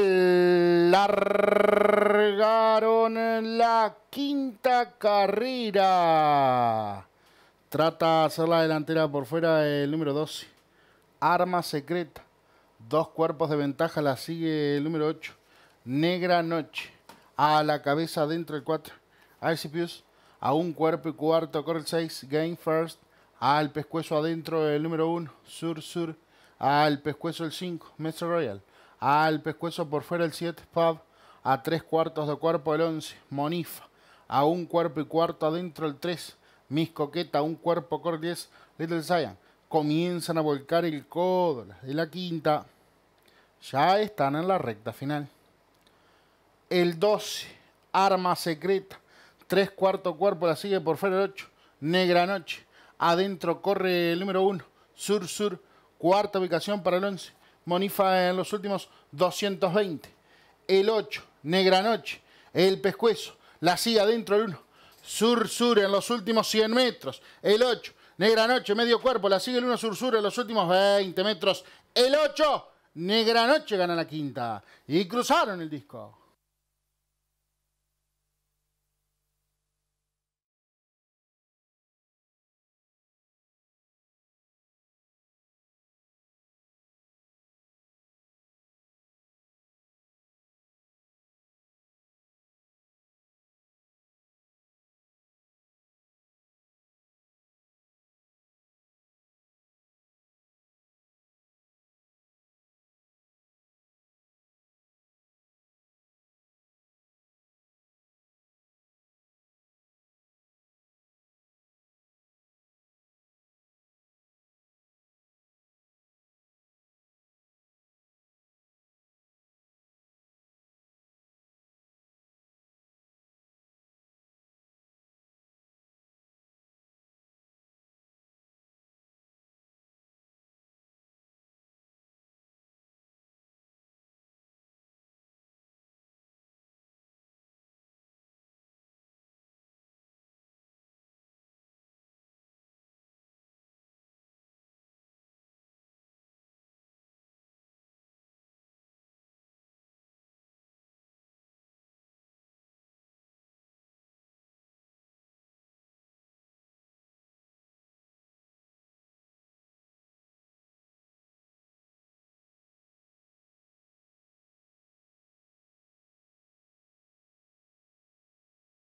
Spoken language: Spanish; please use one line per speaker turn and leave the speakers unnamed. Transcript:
largaron
la quinta carrera. Trata de hacer la delantera por fuera el número 12. Arma secreta. Dos cuerpos de ventaja la sigue el número 8. Negra Noche. A la cabeza dentro el 4. A un cuerpo y cuarto corre el 6. Game First. Al pescuezo adentro el número 1. Sur Sur. Al pescuezo el 5. Metro Royal al pescuezo por fuera el 7 Spav. a tres cuartos de cuerpo el 11, Monifa, a un cuerpo y cuarto adentro el 3, Mis Coqueta, un cuerpo cor 10, Little Zion. Comienzan a volcar el codo, de la quinta. Ya están en la recta final. El 12, Arma Secreta, Tres cuarto cuerpo, la sigue por fuera el 8, Negra Noche. Adentro corre el número 1, Sur Sur, cuarta ubicación para el 11. Monifa en los últimos 220. El 8, Negra Noche. El Pescuezo. La Silla, dentro del 1. Sur Sur en los últimos 100 metros. El 8, Negra Noche, medio cuerpo. La sigue el 1 Sur Sur en los últimos 20 metros. El 8, Negra Noche gana la quinta. Y cruzaron el disco.